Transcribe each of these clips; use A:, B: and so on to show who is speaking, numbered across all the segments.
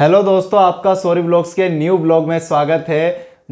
A: hello दोस्तों आपका सोरी ब्लॉग्स के न्यू ब्लॉग में स्वागत है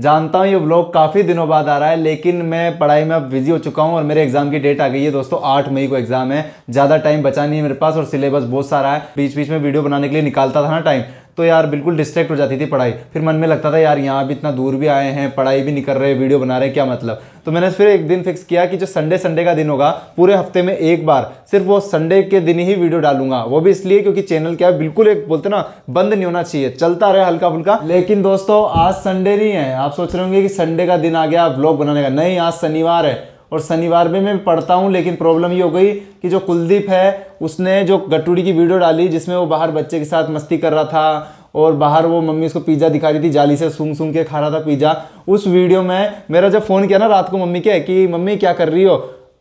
A: जानता हूँ ये ब्लॉग काफ़ी दिनों बाद आ रहा है लेकिन मैं पढ़ाई में अब बिजी हो चुका हूँ और मेरे एग्जाम की डेट आ गई है दोस्तों आठ मई को एग्जाम है ज़्यादा टाइम बचा नहीं है मेरे पास और सिलेबस बहुत सारा है बीच बीच में वीडियो बनाने के लिए निकालता था ना टाइम तो यार बिल्कुल डिस्ट्रैक्ट हो जाती थी पढ़ाई फिर मन में लगता था यार यहाँ भी इतना दूर भी आए हैं पढ़ाई भी नहीं कर रहे वीडियो बना रहे क्या मतलब तो मैंने फिर एक दिन फिक्स किया कि जो संडे संडे का दिन होगा पूरे हफ्ते में एक बार सिर्फ वो संडे के दिन ही वीडियो डालूंगा वो भी इसलिए क्योंकि चैनल क्या है बिल्कुल एक बोलते ना बंद नहीं होना चाहिए चलता रहे हल्का फुल्का लेकिन दोस्तों आज संडे नहीं है आप सोच रहे होंगे कि संडे का दिन आ गया ब्लॉग बनाने का नहीं आज शनिवार है और शनिवार में मैं पढ़ता हूँ लेकिन प्रॉब्लम ये हो गई कि जो कुलदीप है उसने जो गटूड़ी की वीडियो डाली जिसमें वो बाहर बच्चे के साथ मस्ती कर रहा था और बाहर वो मम्मी उसको पिज़्ज़ा दिखा रही थी जाली से सूंघ सूंघ के खा रहा था पिज़्ज़ा उस वीडियो में मेरा जब फ़ोन किया ना रात को मम्मी के कि मम्मी क्या कर रही हो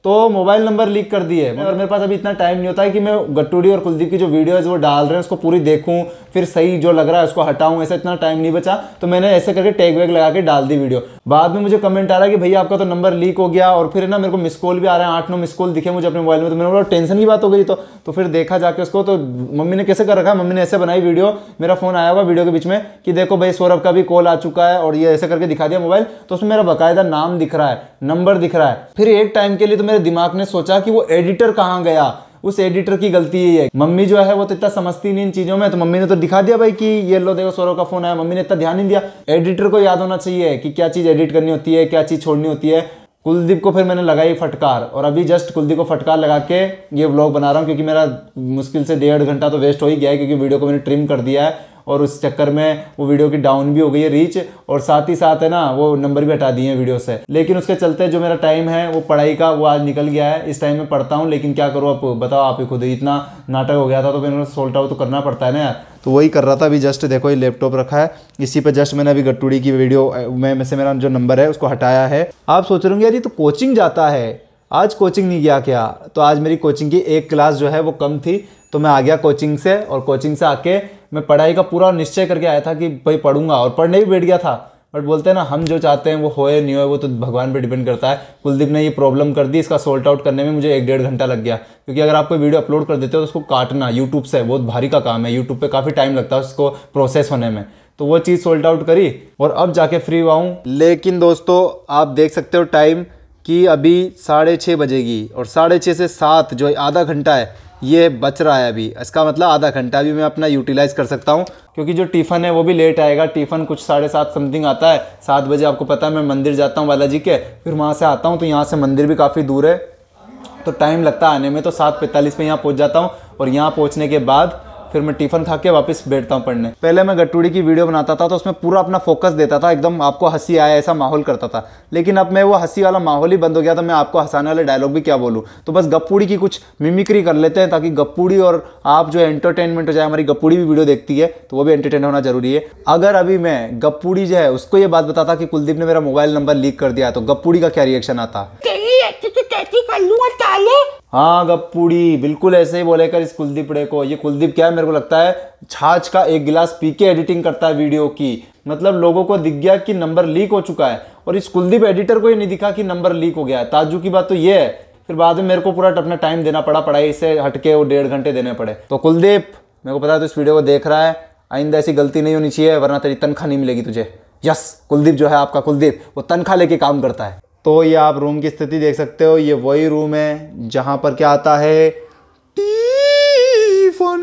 A: तो मोबाइल नंबर लीक कर दिए मगर मतलब मेरे पास अभी इतना टाइम नहीं होता है कि मैं गट्टूडी और कुलदीप की जो वीडियो है वो डाल रहे हैं उसको पूरी देखूं फिर सही जो लग रहा है उसको हटाऊं ऐसा इतना टाइम नहीं बचा तो मैंने ऐसे करके टैग वैग लगा के डाल दी वीडियो बाद में मुझे कमेंट आ रहा है कि भैया आपका तो नंबर लीक हो गया और फिर ना मेरे को मिस कॉल भी आ रहा है आठ नौ मिस कॉल दिखे मुझे अपने मोबाइल में तो मेरे बड़ा टेंशन की बात हो गई तो तो फिर देखा जाके उसको तो मम्मी ने कैसे कर रखा मम्मी ने ऐसे बनाई वीडियो मेरा फोन आया हुआ वीडियो के बीच में कि देखो भाई सौरभ का भी कॉल आ चुका है और ये ऐसे करके दिखा दिया मोबाइल तो उसमें मेरा बाकायदा नाम दिख रहा है नंबर दिख रहा है फिर एक टाइम के लिए तो मेरे मेरे दिमाग ने सोचा कि वो एडिटर कहाँ गया उस एडिटर की गलती ही है मम्मी जो है वो तो इतना समझती नहीं इन चीज़ों में तो मम्मी ने तो दिखा दिया भाई कि ये लो देखो सौरव का फोन आया मम्मी ने इतना ध्यान नहीं दिया एडिटर को याद होना चाहिए कि क्या चीज़ एडिट करनी होती है क्या चीज़ छोड़नी होती है कुलदीप को फिर मैंने लगाई फटकार और अभी जस्ट कुलदीप को फटकार लगा के ये व्लॉग बना रहा हूँ क्योंकि मेरा मुश्किल से डेढ़ घंटा तो वेस्ट हो ही गया है क्योंकि वीडियो को मैंने ट्रिम कर दिया है और उस चक्कर में वो वीडियो की डाउन भी हो गई है रीच और साथ ही साथ है ना वो नंबर भी हटा दिए हैं वीडियो से लेकिन उसके चलते जो मेरा टाइम है वो पढ़ाई का वो आज निकल गया है इस टाइम में पढ़ता हूँ लेकिन क्या करूँ आप बताओ आप ही खुद इतना नाटक हो गया था तो मैंने सोल्ट आउट तो करना पड़ता है ना यार तो वही कर रहा था अभी जस्ट देखो ये लैपटॉप रखा है इसी पर जस्ट मैंने अभी गट्टूड़ी की वीडियो में से मेरा जो नंबर है उसको हटाया है आप सोच रहे होंगे यार ये तो कोचिंग जाता है आज कोचिंग नहीं गया क्या तो आज मेरी कोचिंग की एक क्लास जो है वो कम थी तो मैं आ गया कोचिंग से और कोचिंग से आके मैं पढ़ाई का पूरा निश्चय करके आया था कि भाई पढ़ूंगा और पढ़ने भी बैठ गया था बट बोलते हैं ना हम जो चाहते हैं वो होए नहीं होए वो तो भगवान पे डिपेंड करता है कुलदीप ने ये प्रॉब्लम कर दी इसका सॉल्ट आउट करने में मुझे एक डेढ़ घंटा लग गया क्योंकि अगर आप कोई वीडियो अपलोड कर देते हो तो उसको काटना यूट्यूब से बहुत भारी का काम है यूट्यूब पर काफ़ी टाइम लगता है उसको प्रोसेस होने में तो वो चीज़ सोल्ट आउट करी और अब जाके फ्री हुआ हूँ लेकिन दोस्तों आप देख सकते हो टाइम कि अभी साढ़े छः बजेगी और साढ़े छः से सात जो आधा घंटा है ये बच रहा है अभी इसका मतलब आधा घंटा भी मैं अपना यूटिलाइज़ कर सकता हूँ क्योंकि जो टिफ़न है वो भी लेट आएगा टिफ़न कुछ साढ़े सात समथिंग आता है सात बजे आपको पता है मैं मंदिर जाता हूँ बालाजी के फिर वहाँ से आता हूँ तो यहाँ से मंदिर भी काफ़ी दूर है तो टाइम लगता है आने में तो सात पैंतालीस में यहाँ पहुँच जाता हूँ और यहाँ पहुँचने के बाद फिर मैं टिफिन खा के वापस बैठता हूँ पढ़ने पहले मैं गट्टूड़ी की वीडियो बनाता था तो उसमें पूरा अपना फोकस देता था एकदम आपको हंसी आया ऐसा माहौल करता था लेकिन अब मैं वो हंसी वाला माहौल ही बंद हो गया तो मैं आपको हंसाने वाले डायलॉग भी क्या बोलूँ तो बस गप्पूड़ी की कुछ मिमिक्री कर लेते हैं ताकि गप्पूड़ी और आप जो एंटरटेनमेंट हो जाए हमारी गप्पूड़ी भी वीडियो देखती है तो वो भी एंटरटेन होना जरूरी है अगर अभी मैं गप्पूड़ी जो है उसको ये बात बताता कि कुलदीप ने मेरा मोबाइल नंबर लीक कर दिया तो गप्पूड़ी का क्या रिएक्शन आता है कहती कहती कर लूंगा ताले हाँ गप्पूड़ी बिल्कुल ऐसे ही बोले कर इस कुलदीप डे को ये कुलदीप क्या है मेरे को लगता है छाछ का एक गिलास पी के एडिटिंग करता है वीडियो की मतलब लोगों को दिख गया कि नंबर लीक हो चुका है और इस कुलदीप एडिटर को ये नहीं दिखा कि नंबर लीक हो गया है ताजू की बात तो ये है फिर बाद में मेरे को पूरा अपना टाइम देना पड़ा पढ़ाई से हटके वो डेढ़ घंटे देने पड़े तो कुलदीप मेरे को पता है तो इस वीडियो को देख रहा है आइंदा ऐसी गलती नहीं होनी चाहिए वरना तेरी तनख्वाह नहीं मिलेगी तुझे यस कुलदीप जो है आपका कुलदीप वो तनख्वाह लेके काम करता है तो ये आप रूम की स्थिति देख सकते हो ये वही रूम है जहाँ पर क्या आता है टीफन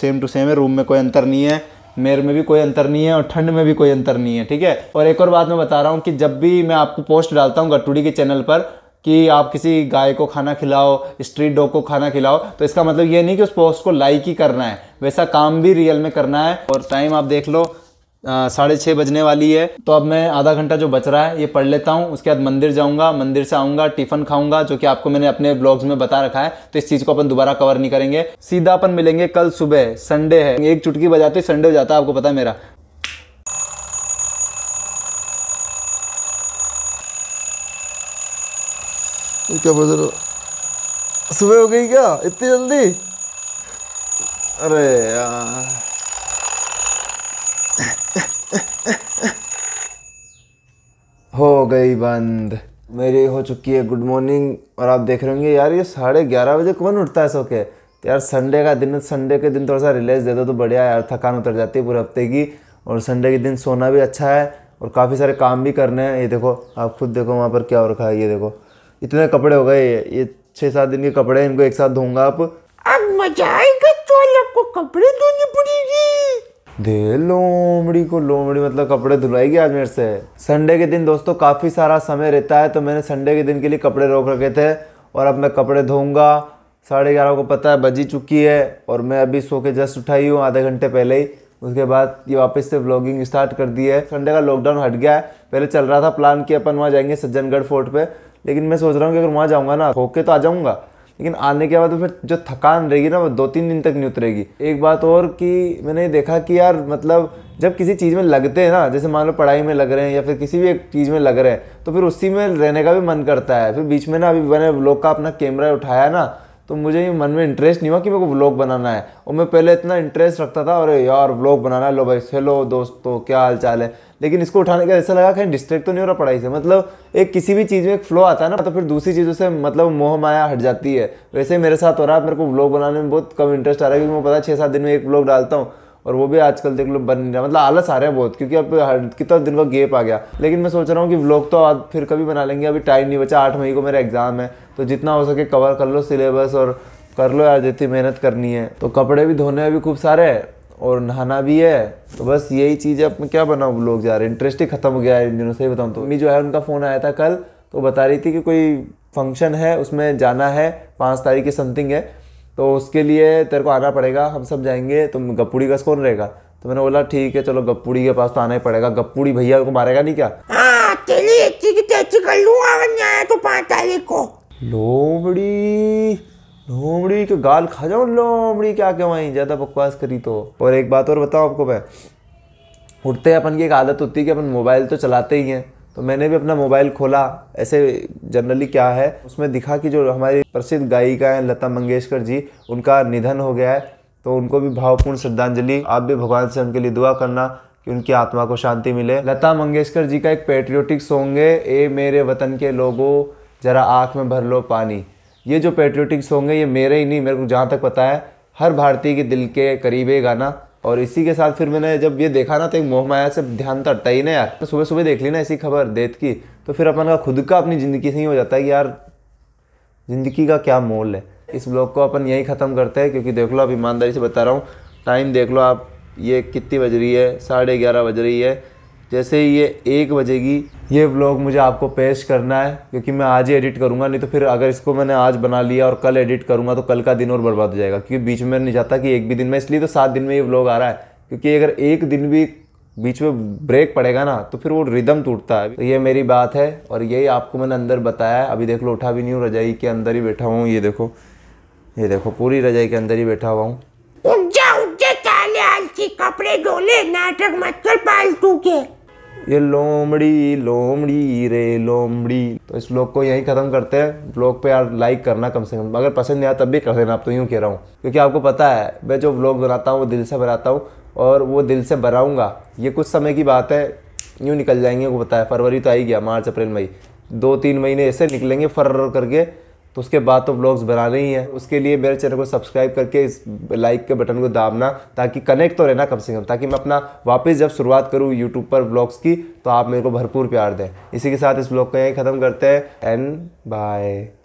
A: सेम टू सेम है रूम में कोई अंतर नहीं है मेरे में भी कोई अंतर नहीं है और ठंड में भी कोई अंतर नहीं है ठीक है और एक और बात मैं बता रहा हूँ कि जब भी मैं आपको पोस्ट डालता हूँ गटूडी के चैनल पर कि आप किसी गाय को खाना खिलाओ स्ट्रीट डॉग को खाना खिलाओ तो इसका मतलब ये नहीं कि उस पोस्ट को लाइक ही करना है वैसा काम भी रियल में करना है और टाइम आप देख लो साढ़े छः बजने वाली है तो अब मैं आधा घंटा जो बच रहा है ये पढ़ लेता हूँ उसके बाद मंदिर जाऊँगा मंदिर से आऊँगा टिफ़न खाऊँगा जो कि आपको मैंने अपने ब्लॉग्स में बता रखा है तो इस चीज़ को अपन दोबारा कवर नहीं करेंगे सीधा अपन मिलेंगे कल सुबह संडे है एक चुटकी बजाते संडे हो जाता है आपको पता है मेरा क्या बज रहे सुबह हो गई क्या इतनी जल्दी अरे यार गई बंद मेरी हो चुकी है गुड मॉर्निंग और आप देख रहे होंगे यार ये साढ़े ग्यारह बजे कौन उठता है सो के तो यार संडे का दिन संडे के दिन थोड़ा सा रिलैक्स दे दो तो बढ़िया यार थकान उतर जाती है पूरे हफ्ते की और संडे के दिन सोना भी अच्छा है और काफ़ी सारे काम भी करने हैं ये देखो आप खुद देखो वहाँ पर क्या और रखा है ये देखो इतने कपड़े हो गए ये छः सात दिन के कपड़े इनको एक साथ धोंगा आप अब मजा आएगा तो आपको कपड़े धोने पड़ेगी दे लोमड़ी को लोमड़ी मतलब कपड़े धुलाएगी आज मेरे से संडे के दिन दोस्तों काफ़ी सारा समय रहता है तो मैंने संडे के दिन के लिए कपड़े रोक रखे थे और अब मैं कपड़े धोऊंगा साढ़े ग्यारह को पता है बजी चुकी है और मैं अभी सो के जस्ट उठाई हूँ आधे घंटे पहले ही उसके बाद ये वापस से ब्लॉगिंग स्टार्ट कर दी है संडे का लॉकडाउन हट गया है पहले चल रहा था प्लान कि अपन वहाँ जाएंगे सज्जनगढ़ फोर्ट पर लेकिन मैं सोच रहा हूँ कि अगर वहाँ जाऊँगा ना होके तो आ जाऊँगा लेकिन आने के बाद फिर जो थकान रहेगी ना वो दो तीन दिन तक नहीं उतरेगी एक बात और कि मैंने देखा कि यार मतलब जब किसी चीज़ में लगते हैं ना जैसे मान लो पढ़ाई में लग रहे हैं या फिर किसी भी एक चीज़ में लग रहे हैं तो फिर उसी में रहने का भी मन करता है फिर बीच में ना अभी मैंने व्लॉग का अपना कैमरा उठाया ना तो मुझे ये मन में इंटरेस्ट नहीं हुआ कि मेरे को व्लॉग बनाना है और मैं पहले इतना इंटरेस्ट रखता था अरे यार व्लॉग बनाना है लो भाई हेलो दोस्तों क्या हाल चाल है लेकिन इसको उठाने का ऐसा लगा कहीं डिस्ट्रैक्ट तो नहीं हो रहा पढ़ाई से मतलब एक किसी भी चीज़ में एक फ्लो आता है ना तो फिर दूसरी चीज़ों से मतलब मोह माया हट जाती है वैसे मेरे साथ हो रहा है मेरे को ब्लॉग बनाने में बहुत कम इंटरेस्ट आ रहा है क्योंकि मैं पता है छः सात दिन में एक ब्लॉग डालता हूँ और वो भी आजकल देख लो बन नहीं रहा मतलब आलस आ रहा है बहुत क्योंकि अब हर कितना दिन का गेप आ गया लेकिन मैं सोच रहा हूँ कि व्लॉग तो आज फिर कभी बना लेंगे अभी टाइम नहीं बचा आठ मई को मेरा एग्ज़ाम है तो जितना हो सके कवर कर लो सिलेबस और कर लो यार जितनी मेहनत करनी है तो कपड़े भी धोने भी खूब सारे हैं और नहाना भी है तो बस यही चीज़ है अब क्या बनाओ लोग जा रहे इंटरेस्ट ही खत्म हो गया है इन दिनों सही बताऊँ तो मम्मी जो है उनका फ़ोन आया था कल तो बता रही थी कि कोई फंक्शन है उसमें जाना है पाँच तारीख की समथिंग है तो उसके लिए तेरे को आना पड़ेगा हम सब जाएंगे तो गप्पूड़ी का कौन रहेगा तो मैंने बोला ठीक है चलो गप्पूड़ी के पास तो आना ही पड़ेगा गप्पूड़ी भैया को मारेगा नहीं क्या चलिए तो पाँच तारीख को लोबड़ी लोमड़ी के गाल खा जाओ लोमड़ी क्या कमाई ज़्यादा बकवास करी तो और एक बात और बताओ आपको मैं उठते अपन की एक आदत होती है कि अपन मोबाइल तो चलाते ही हैं तो मैंने भी अपना मोबाइल खोला ऐसे जनरली क्या है उसमें दिखा कि जो हमारी प्रसिद्ध गायिका हैं लता मंगेशकर जी उनका निधन हो गया है तो उनको भी भावपूर्ण श्रद्धांजलि आप भी भगवान से उनके लिए दुआ करना कि उनकी आत्मा को शांति मिले लता मंगेशकर जी का एक पेट्रियोटिक सॉन्ग है ए मेरे वतन के लोगों ज़रा आँख में भर लो पानी ये जो पेट्रियोटिक सॉन्ग है ये मेरे ही नहीं मेरे को जहाँ तक पता है हर भारतीय के दिल के करीब है गाना और इसी के साथ फिर मैंने जब ये देखा ना तो एक मोह माया से ध्यान तो हटता ही ना यार तो सुबह सुबह देख ली ना ऐसी खबर देत की तो फिर अपन का खुद का अपनी ज़िंदगी से ही हो जाता है कि यार ज़िंदगी का क्या मोल है इस ब्लॉग को अपन यही ख़त्म करते हैं क्योंकि देख लो आप ईमानदारी से बता रहा हूँ टाइम देख लो आप ये कितनी बज रही है साढ़े ग्यारह बज रही है जैसे ही ये एक बजेगी ये व्लॉग मुझे आपको पेश करना है क्योंकि मैं आज ही एडिट करूँगा नहीं तो फिर अगर इसको मैंने आज बना लिया और कल एडिट करूँगा तो कल का दिन और बर्बाद हो जाएगा क्योंकि बीच में नहीं जाता कि एक भी दिन में इसलिए तो सात दिन में ये व्लॉग आ रहा है क्योंकि अगर एक दिन भी बीच में ब्रेक पड़ेगा ना तो फिर वो रिदम टूटता है तो ये मेरी बात है और यही आपको मैंने अंदर बताया अभी देख लो उठा भी नहीं हूँ रजाई के अंदर ही बैठा हूँ ये देखो ये देखो पूरी रजाई के अंदर ही बैठा हुआ हूँ कपड़े ले नाटक मत कर पालतू के ये लोमड़ी लोमड़ी रे लोमड़ी तो इस ब्लॉग को यहीं ख़त्म करते हैं ब्लॉग पे यार लाइक करना कम से कम अगर पसंद नहीं आया तब भी कर देना आप तो यूँ कह रहा हूँ क्योंकि आपको पता है मैं जो ब्लॉग बनाता हूँ वो दिल से बनाता हूँ और वो दिल से बनाऊँगा ये कुछ समय की बात है यूँ निकल जाएंगे वो पता है फरवरी तो आ ही गया मार्च अप्रैल मई दो तीन महीने ऐसे निकलेंगे फर्र करके तो उसके बाद तो व्लॉग्स बनाने ही हैं उसके लिए मेरे चैनल को सब्सक्राइब करके इस लाइक के बटन को दाबना ताकि कनेक्ट तो रहना कम से कम ताकि मैं अपना वापस जब शुरुआत करूँ यूट्यूब पर व्लॉग्स की तो आप मेरे को भरपूर प्यार दें इसी के साथ इस ब्लॉग को यहीं ख़त्म करते हैं एंड बाय